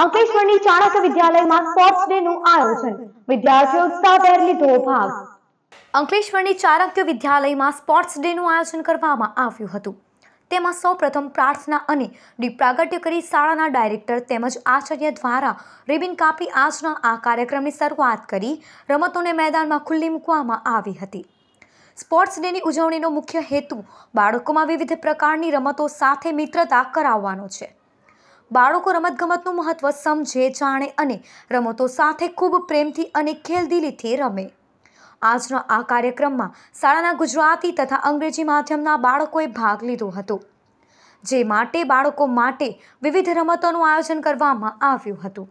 અંકલેશ્વરની ચાણક્ય વિદ્યાલયમાં sports day નું આયોજન વિદ્યાર્થીઓ ઉત્સાહભેર લીધો ભાગ અંકલેશ્વરની ચાણક્ય વિદ્યાલયમાં સ્પોર્ટ્સ ડે નું આયોજન કરવામાં આવ્યું હતું તેમાં સૌપ્રથમ પ્રાર્થના અને દીપ્રાગટ્ય કરી શાળાના ડાયરેક્ટર તેમજ આચાર્ય દ્વારા રિબિન કાપી આજના આ કાર્યક્રમની શરૂઆત કરી રમતોને મેદાનમાં ખુલ્લી મૂકવામાં આવી હતી સ્પોર્ટ્સ ડેની ઉજવણીનો મુખ્ય હેતુ બાળકોમાં વિવિધ પ્રકારની રમતો સાથે મિત્રતા કરાવવાનો છે બાળકો રમતગમતનું મહત્ત્વ સમજે જાણે અને રમતો સાથે ખૂબ પ્રેમથી અને ખેલદિલીથી રમે આજના આ કાર્યક્રમમાં શાળાના ગુજરાતી તથા અંગ્રેજી માધ્યમના બાળકોએ ભાગ લીધો હતો જે માટે બાળકો માટે વિવિધ રમતોનું આયોજન કરવામાં આવ્યું હતું